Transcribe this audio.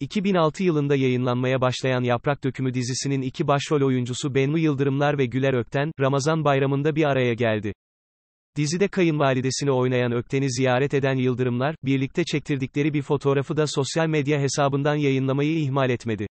2006 yılında yayınlanmaya başlayan Yaprak Dökümü dizisinin iki başrol oyuncusu Bennu Yıldırımlar ve Güler Ökten, Ramazan bayramında bir araya geldi. Dizide kayınvalidesini oynayan Ökten'i ziyaret eden Yıldırımlar, birlikte çektirdikleri bir fotoğrafı da sosyal medya hesabından yayınlamayı ihmal etmedi.